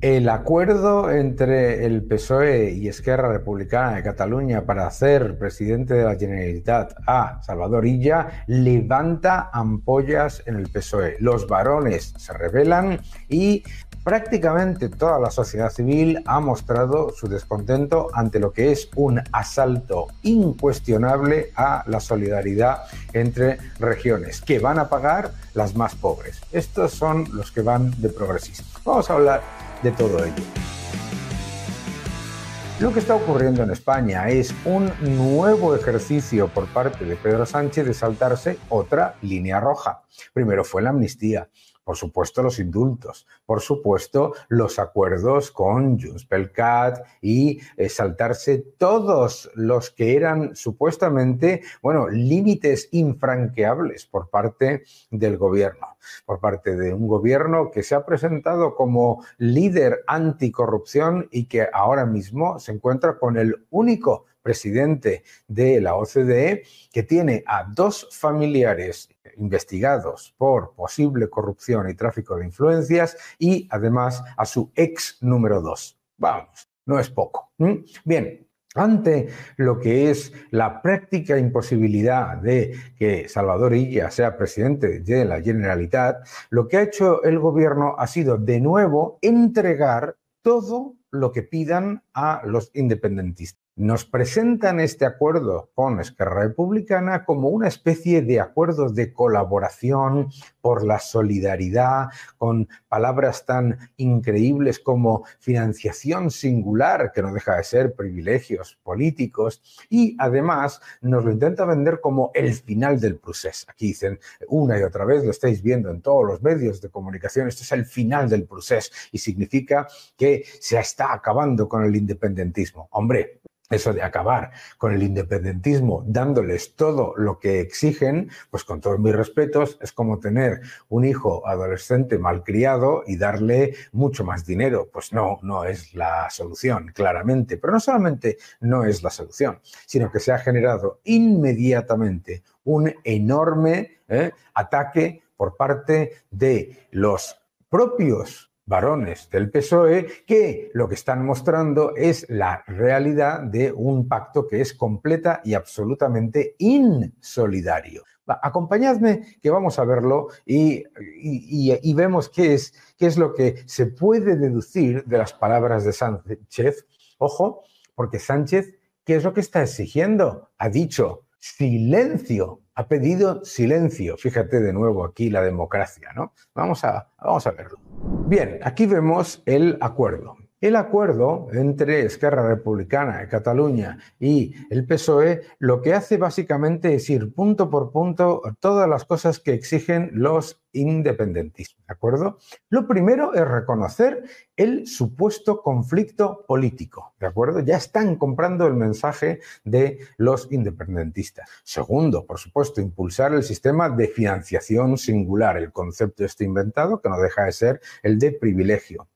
El acuerdo entre el PSOE y Esquerra Republicana de Cataluña para hacer presidente de la Generalitat a Salvador Illa levanta ampollas en el PSOE. Los varones se rebelan y Prácticamente toda la sociedad civil ha mostrado su descontento ante lo que es un asalto incuestionable a la solidaridad entre regiones, que van a pagar las más pobres. Estos son los que van de progresistas. Vamos a hablar de todo ello. Lo que está ocurriendo en España es un nuevo ejercicio por parte de Pedro Sánchez de saltarse otra línea roja. Primero fue la amnistía, por supuesto los indultos, por supuesto los acuerdos con Junts y eh, saltarse todos los que eran supuestamente, bueno, límites infranqueables por parte del gobierno, por parte de un gobierno que se ha presentado como líder anticorrupción y que ahora mismo se encuentra con el único presidente de la OCDE, que tiene a dos familiares investigados por posible corrupción y tráfico de influencias y además a su ex número dos. Vamos, no es poco. Bien, ante lo que es la práctica imposibilidad de que Salvador Illa sea presidente de la Generalitat, lo que ha hecho el gobierno ha sido de nuevo entregar todo lo que pidan a los independentistas nos presentan este acuerdo con Esquerra Republicana como una especie de acuerdo de colaboración por la solidaridad, con palabras tan increíbles como financiación singular, que no deja de ser privilegios políticos, y además nos lo intenta vender como el final del proceso. Aquí dicen una y otra vez, lo estáis viendo en todos los medios de comunicación, esto es el final del proceso y significa que se está acabando con el independentismo. Hombre, eso de acabar con el independentismo dándoles todo lo que exigen, pues con todos mis respetos, es como tener un hijo adolescente malcriado y darle mucho más dinero. Pues no, no es la solución, claramente. Pero no solamente no es la solución, sino que se ha generado inmediatamente un enorme eh, ataque por parte de los propios varones del PSOE que lo que están mostrando es la realidad de un pacto que es completa y absolutamente insolidario acompañadme que vamos a verlo y, vemos qué es, qué es lo que se puede deducir de las palabras de Sánchez. Ojo, porque Sánchez, ¿qué es lo que está exigiendo? Ha dicho silencio, ha pedido silencio. Fíjate de nuevo aquí la democracia, ¿no? Vamos a, vamos a verlo. Bien, aquí vemos el acuerdo. El acuerdo entre Esquerra Republicana de Cataluña y el PSOE lo que hace básicamente es ir punto por punto todas las cosas que exigen los independentismo. ¿De acuerdo? Lo primero es reconocer el supuesto conflicto político. ¿De acuerdo? Ya están comprando el mensaje de los independentistas. Segundo, por supuesto, impulsar el sistema de financiación singular, el concepto este inventado que no deja de ser el de privilegio.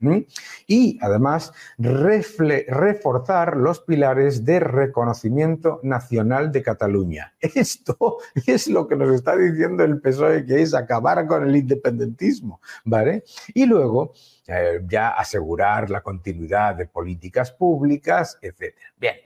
Y además, reforzar los pilares de reconocimiento nacional de Cataluña. Esto es lo que nos está diciendo el PSOE, que es acabar con el independentismo, ¿vale? Y luego eh, ya asegurar la continuidad de políticas públicas, etc. Bien,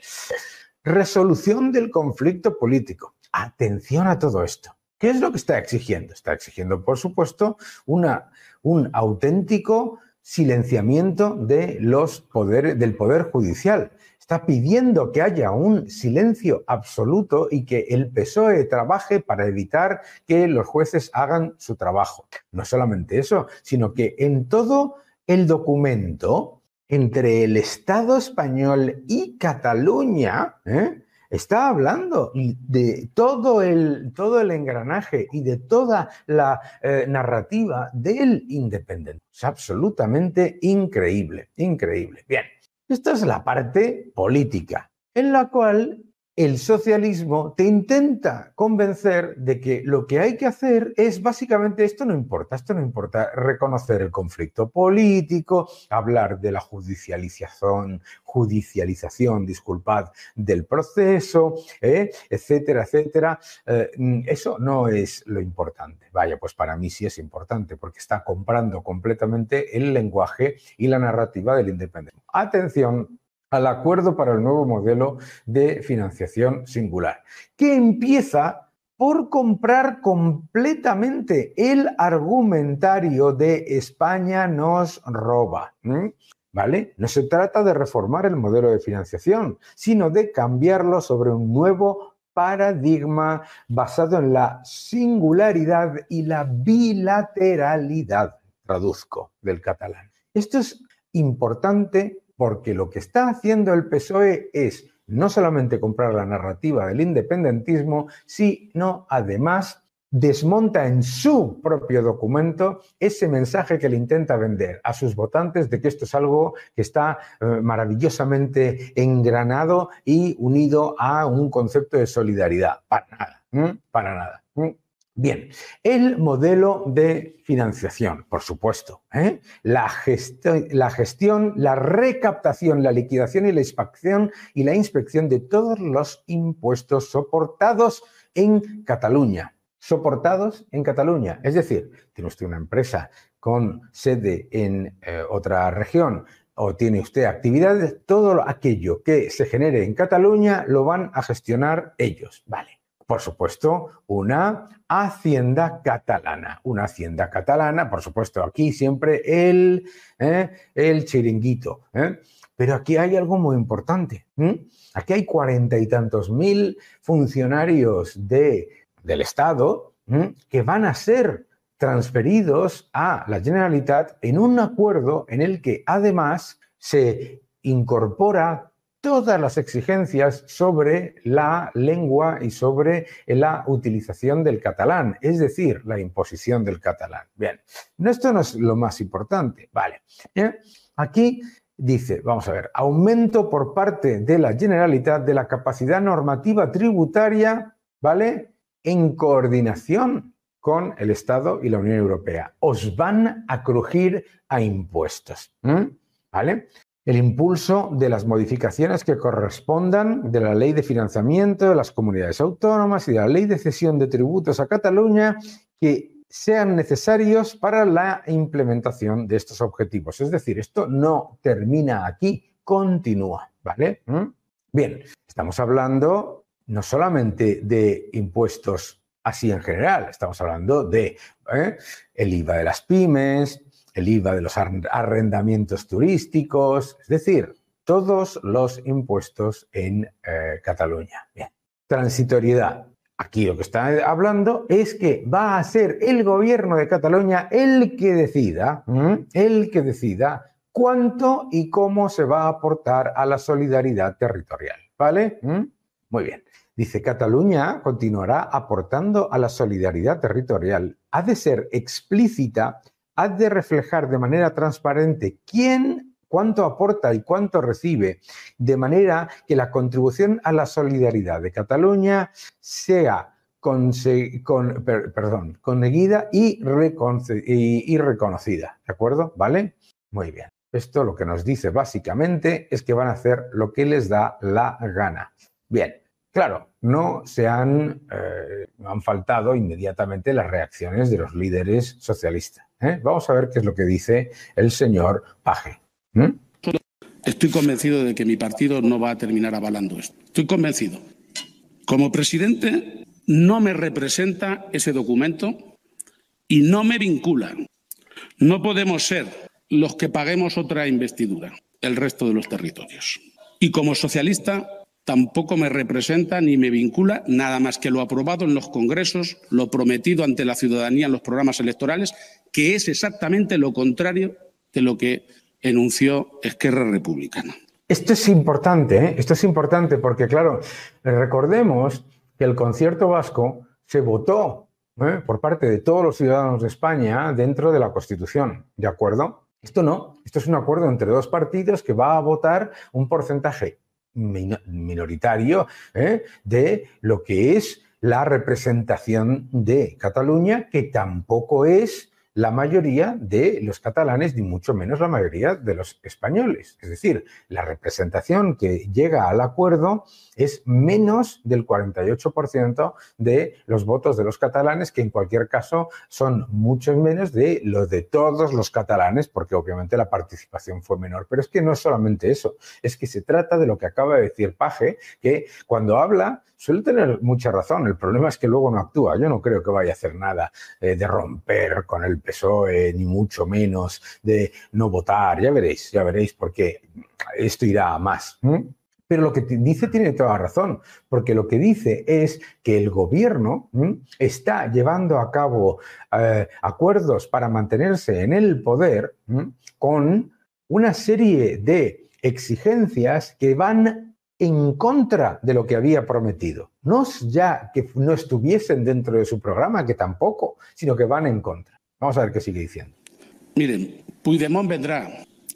resolución del conflicto político. Atención a todo esto. ¿Qué es lo que está exigiendo? Está exigiendo, por supuesto, una, un auténtico silenciamiento de los poderes, del poder judicial está pidiendo que haya un silencio absoluto y que el PSOE trabaje para evitar que los jueces hagan su trabajo. No solamente eso, sino que en todo el documento entre el Estado español y Cataluña, ¿eh? está hablando de todo el, todo el engranaje y de toda la eh, narrativa del independentismo. Es absolutamente increíble, increíble. Bien, esta es la parte política, en la cual el socialismo te intenta convencer de que lo que hay que hacer es básicamente esto no importa, esto no importa, reconocer el conflicto político, hablar de la judicialización, judicialización, disculpad, del proceso, ¿eh? etcétera, etcétera. Eh, eso no es lo importante. Vaya, pues para mí sí es importante porque está comprando completamente el lenguaje y la narrativa del independiente. Atención, al acuerdo para el nuevo modelo de financiación singular, que empieza por comprar completamente el argumentario de España nos roba. ¿Vale? No se trata de reformar el modelo de financiación, sino de cambiarlo sobre un nuevo paradigma basado en la singularidad y la bilateralidad, traduzco del catalán. Esto es importante porque lo que está haciendo el PSOE es no solamente comprar la narrativa del independentismo, sino además desmonta en su propio documento ese mensaje que le intenta vender a sus votantes de que esto es algo que está eh, maravillosamente engranado y unido a un concepto de solidaridad. Para nada, para nada. Bien, el modelo de financiación, por supuesto. ¿eh? La, gestión, la recaptación, la liquidación y la inspección y la inspección de todos los impuestos soportados en Cataluña. Soportados en Cataluña. Es decir, tiene usted una empresa con sede en eh, otra región o tiene usted actividades, todo aquello que se genere en Cataluña lo van a gestionar ellos. Vale por supuesto, una hacienda catalana. Una hacienda catalana, por supuesto, aquí siempre el, ¿eh? el chiringuito. ¿eh? Pero aquí hay algo muy importante. Aquí hay cuarenta y tantos mil funcionarios de, del Estado que van a ser transferidos a la Generalitat en un acuerdo en el que además se incorpora todas las exigencias sobre la lengua y sobre la utilización del catalán, es decir, la imposición del catalán. Bien, esto no es lo más importante, ¿vale? Aquí dice, vamos a ver, aumento por parte de la Generalitat de la capacidad normativa tributaria, ¿vale? En coordinación con el Estado y la Unión Europea. Os van a crujir a impuestos. ¿Vale? el impulso de las modificaciones que correspondan de la ley de financiamiento de las comunidades autónomas y de la ley de cesión de tributos a Cataluña que sean necesarios para la implementación de estos objetivos. Es decir, esto no termina aquí, continúa, ¿vale? ¿Mm? Bien, estamos hablando no solamente de impuestos así en general, estamos hablando de ¿eh? el IVA de las pymes, el IVA de los arrendamientos turísticos, es decir, todos los impuestos en eh, Cataluña. Transitoriedad. Aquí lo que está hablando es que va a ser el gobierno de Cataluña el que decida, el que decida cuánto y cómo se va a aportar a la solidaridad territorial. ¿Vale? Muy bien. Dice, Cataluña continuará aportando a la solidaridad territorial. Ha de ser explícita ha de reflejar de manera transparente quién cuánto aporta y cuánto recibe, de manera que la contribución a la solidaridad de Cataluña sea con, conseguida y, reconocida. ¿De acuerdo? ¿Vale? Muy bien. Esto lo que nos dice básicamente es que van a hacer lo que les da la gana. Bien, claro, no se han eh, faltado inmediatamente las reacciones de los líderes socialistas. ¿eh? Vamos a ver qué es lo que dice el señor Paje. Estoy convencido de que mi partido no va a terminar avalando esto. Estoy convencido. Como presidente, no me representa ese documento y no me vincula. No podemos ser los que paguemos otra investidura, el resto de los territorios. Y como socialista, tampoco me representa ni me vincula nada más que lo aprobado en los congresos, lo prometido ante la ciudadanía en los programas electorales que es exactamente lo contrario de lo que enunció Esquerra Republicana. Esto es importante, ¿eh? esto es importante porque, claro, recordemos que el concierto vasco se votó ¿eh? por parte de todos los ciudadanos de España dentro de la Constitución, ¿de acuerdo? Esto no, esto es un acuerdo entre dos partidos que va a votar un porcentaje minoritario ¿eh? de lo que es la representación de Cataluña, que tampoco es la mayoría de los catalanes, ni mucho menos la mayoría de los españoles. Es decir, la representación que llega al acuerdo es menos del 48% de los votos de los catalanes, que en cualquier caso son mucho menos de los de todos los catalanes, porque obviamente la participación fue menor. Pero es que no es solamente eso, es que se trata de lo que acaba de decir Paje, que cuando habla suele tener mucha razón. El problema es que luego no actúa. Yo no creo que vaya a hacer nada eh, de romper con el PSOE, ni mucho menos de no votar. Ya veréis, ya veréis, porque esto irá a más. Pero lo que dice tiene toda razón, porque lo que dice es que el gobierno está llevando a cabo eh, acuerdos para mantenerse en el poder con una serie de exigencias que van en contra de lo que había prometido. No es ya que no estuviesen dentro de su programa, que tampoco, sino que van en contra. Vamos a ver qué sigue diciendo. Miren, Puigdemont vendrá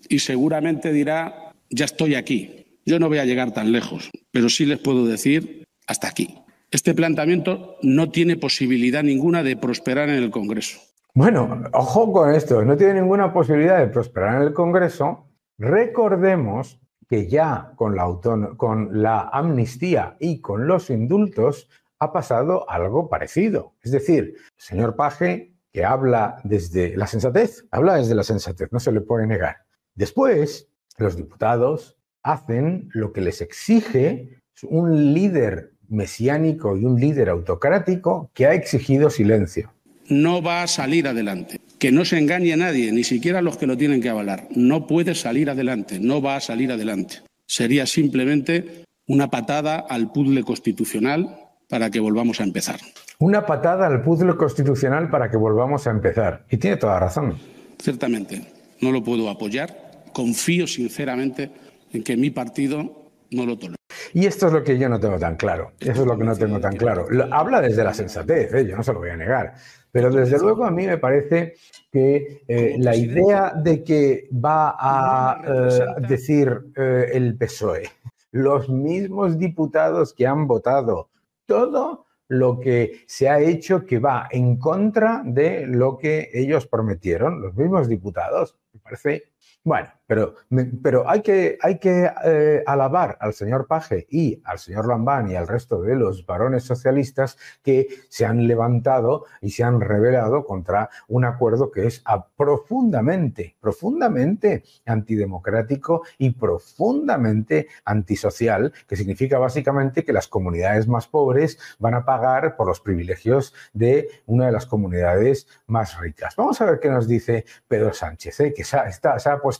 y seguramente dirá, ya estoy aquí, yo no voy a llegar tan lejos, pero sí les puedo decir, hasta aquí. Este planteamiento no tiene posibilidad ninguna de prosperar en el Congreso. Bueno, ojo con esto, no tiene ninguna posibilidad de prosperar en el Congreso. Recordemos que ya con la, amnistía y con los indultos ha pasado algo parecido. Es decir, el señor Paje, que habla desde la sensatez, habla desde la sensatez, no se le puede negar. Después, los diputados hacen lo que les exige un líder mesiánico y un líder autocrático que ha exigido silencio no va a salir adelante. Que no se engañe a nadie, ni siquiera a los que lo tienen que avalar. No puede salir adelante, no va a salir adelante. Sería simplemente una patada al puzzle constitucional para que volvamos a empezar. Una patada al puzzle constitucional para que volvamos a empezar. Y tiene toda razón. Ciertamente, no lo puedo apoyar. Confío sinceramente en que mi partido no lo tolere. Y esto es lo que yo no tengo tan claro. Eso es lo que no tengo tan claro. habla desde la sensatez, ¿eh? yo no se lo voy a negar. Pero desde luego a mí me parece que eh, la idea de que va a eh, decir el PSOE, los mismos diputados que han votado todo lo que se ha hecho que va en contra de lo que ellos prometieron, los mismos diputados, me parece bueno, pero, pero hay que, hay que eh, alabar al señor Paje y al señor Lambán y al resto de los varones socialistas que se han levantado y se han rebelado contra un acuerdo que es ah, profundamente, profundamente antidemocrático y profundamente antisocial, que significa básicamente que las comunidades más pobres van a pagar por los privilegios de una de las comunidades más ricas. Vamos a ver qué nos dice Pedro Sánchez, ¿eh? que está, se ha puesto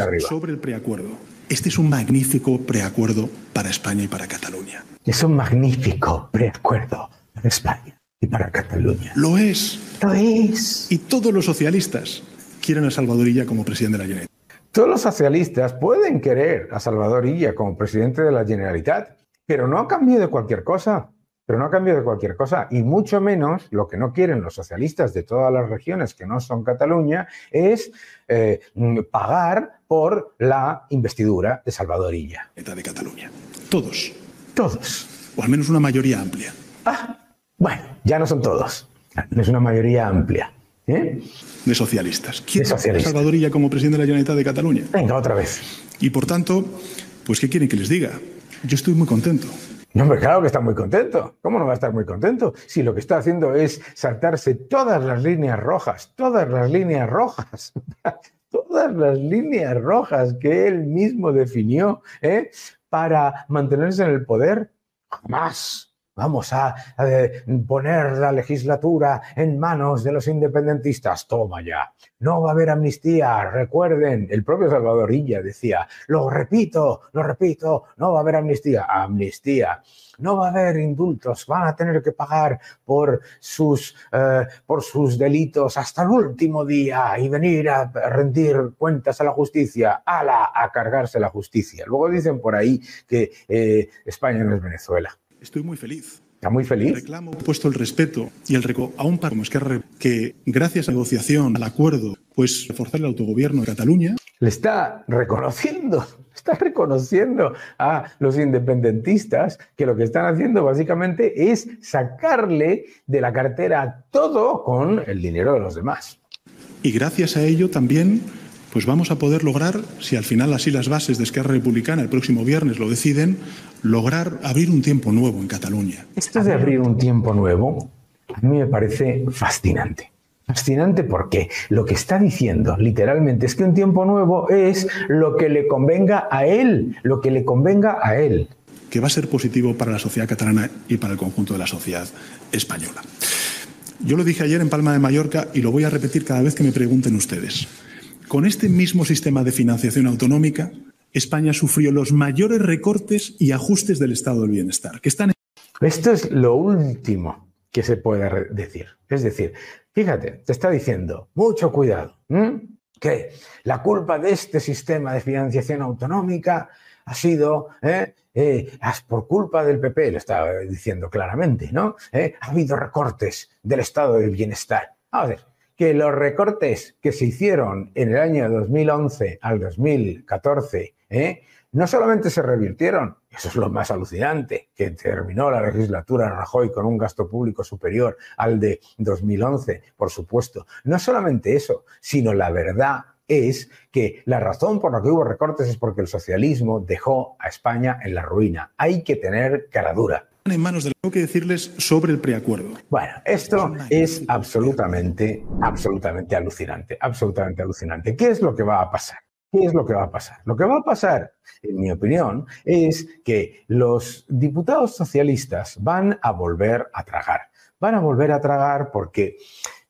arriba. Sobre el preacuerdo. Este es un magnífico preacuerdo para España y para Cataluña. Es un magnífico preacuerdo para España y para Cataluña. Lo es. Lo es. Y todos los socialistas quieren a Illa como presidente de la Generalitat. Todos los socialistas pueden querer a Illa como presidente de la Generalitat, pero no ha cambiado de cualquier cosa pero no ha cambiado de cualquier cosa. Y mucho menos lo que no quieren los socialistas de todas las regiones que no son Cataluña es eh, mm, pagar por la investidura de Salvadorilla. de Cataluña. Todos. Todos. O al menos una mayoría amplia. Ah, bueno, ya no son todos. Es una mayoría amplia. ¿eh? De socialistas. ¿Quién Salvadorilla como presidente de la Generalitat de Cataluña? Venga, otra vez. Y por tanto, pues ¿qué quieren que les diga? Yo estoy muy contento. No, claro que está muy contento. ¿Cómo no va a estar muy contento? Si lo que está haciendo es saltarse todas las líneas rojas, todas las líneas rojas, todas las líneas rojas que él mismo definió ¿eh? para mantenerse en el poder. Jamás, Vamos a, eh, poner la legislatura en manos de los independentistas. Toma ya. No va a haber amnistía. Recuerden, el propio Salvador Illa decía, lo repito, lo repito, no va a haber amnistía. Amnistía. No va a haber indultos. Van a tener que pagar por sus, eh, por sus delitos hasta el último día y venir a rendir cuentas a la justicia. Ala, a cargarse la justicia. Luego dicen por ahí que eh, España no es Venezuela. Estoy muy feliz. Está muy feliz. El reclamo puesto el respeto y el a un par como Esquerra que gracias a la negociación, al acuerdo, pues reforzar el autogobierno de Cataluña. Le está reconociendo, está reconociendo a los independentistas que lo que están haciendo básicamente es sacarle de la cartera todo con el dinero de los demás. Y gracias a ello también pues vamos a poder lograr, si al final así las bases de Esquerra Republicana el próximo viernes lo deciden, lograr abrir un tiempo nuevo en Cataluña. Esto de abrir un tiempo nuevo a mí me parece fascinante. Fascinante porque lo que está diciendo literalmente es que un tiempo nuevo es lo que le convenga a él, lo que le convenga a él. Que va a ser positivo para la sociedad catalana y para el conjunto de la sociedad española. Yo lo dije ayer en Palma de Mallorca y lo voy a repetir cada vez que me pregunten ustedes. Con este mismo sistema de financiación autonómica, España sufrió los mayores recortes y ajustes del estado del bienestar, que están Esto es lo último que se puede decir. Es decir, fíjate, te está diciendo, mucho cuidado, que la culpa de este sistema de financiación autonómica ha sido ¿eh? Eh, por culpa del PP, lo estaba diciendo claramente, ¿no? ¿Eh? ha habido recortes del estado del bienestar. A ver, que los recortes que se hicieron en el año 2011 al 2014 ¿eh? no solamente se revirtieron, eso es lo más alucinante, que terminó la legislatura Rajoy con un gasto público superior al de 2011, por supuesto. No solamente eso, sino la verdad es que la razón por la que hubo recortes es porque el socialismo dejó a España en la ruina. Hay que tener cara dura. En manos de que decirles sobre el preacuerdo. Bueno, esto es absolutamente, absolutamente alucinante, absolutamente alucinante. ¿Qué es lo que va a pasar? ¿Qué es lo que va a pasar? Lo que va a pasar, en mi opinión, es que los diputados socialistas van a volver a tragar. Van a volver a tragar porque,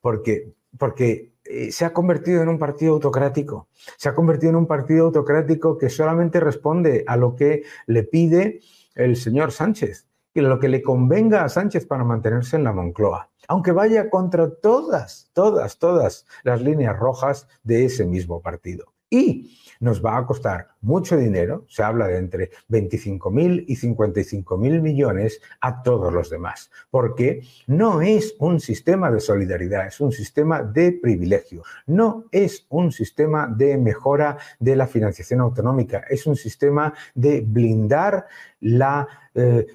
porque, porque eh, se ha convertido en un partido autocrático. Se ha convertido en un partido autocrático que solamente responde a lo que le pide el señor Sánchez y lo que le convenga a Sánchez para mantenerse en la Moncloa, aunque vaya contra todas, todas, todas las líneas rojas de ese mismo partido y nos va a costar mucho dinero, se habla de entre 25.000 y 55.000 millones a todos los demás, porque no es un sistema de solidaridad, es un sistema de privilegio, no es un sistema de mejora de la financiación autonómica, es un sistema de blindar la, eh,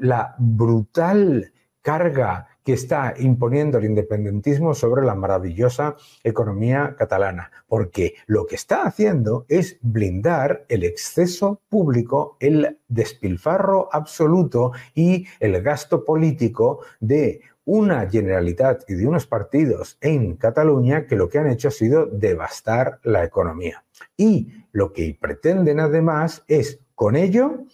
la brutal carga que está imponiendo el independentismo sobre la maravillosa economía catalana, porque lo que está haciendo es blindar el exceso público, el despilfarro absoluto y el gasto político de una generalidad y de unos partidos en Cataluña que lo que han hecho ha sido devastar la economía. Y lo que pretenden además es con ello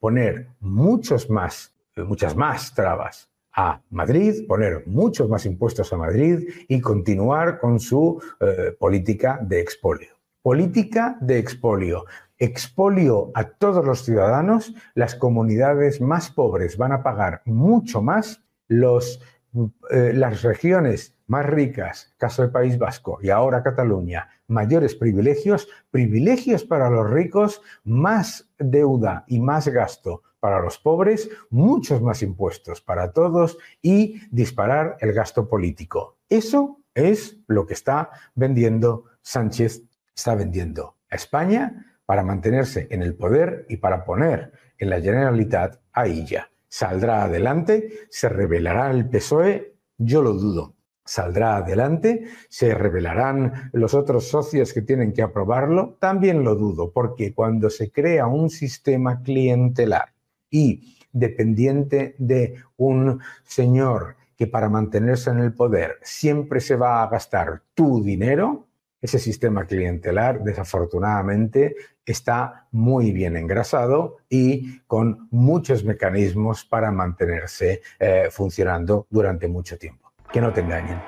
poner muchos más, muchas más trabas a Madrid, poner muchos más impuestos a Madrid y continuar con su eh, política de expolio. Política de expolio. Expolio a todos los ciudadanos, las comunidades más pobres van a pagar mucho más, eh, las regiones más ricas, caso del País Vasco y ahora Cataluña, mayores privilegios, privilegios para los ricos, más deuda y más gasto para los pobres, muchos más impuestos para todos y disparar el gasto político. Eso es lo que está vendiendo Sánchez, está vendiendo a España para mantenerse en el poder y para poner en la Generalitat a ella. Saldrá adelante, se revelará el PSOE, yo lo dudo. Saldrá adelante, se revelarán los otros socios que tienen que aprobarlo, también lo dudo, porque cuando se crea un sistema clientelar y dependiente de un señor que para mantenerse en el poder siempre se va a gastar tu dinero, ese sistema clientelar desafortunadamente está muy bien engrasado y con muchos mecanismos para mantenerse eh, funcionando durante mucho tiempo. Que no te engañen.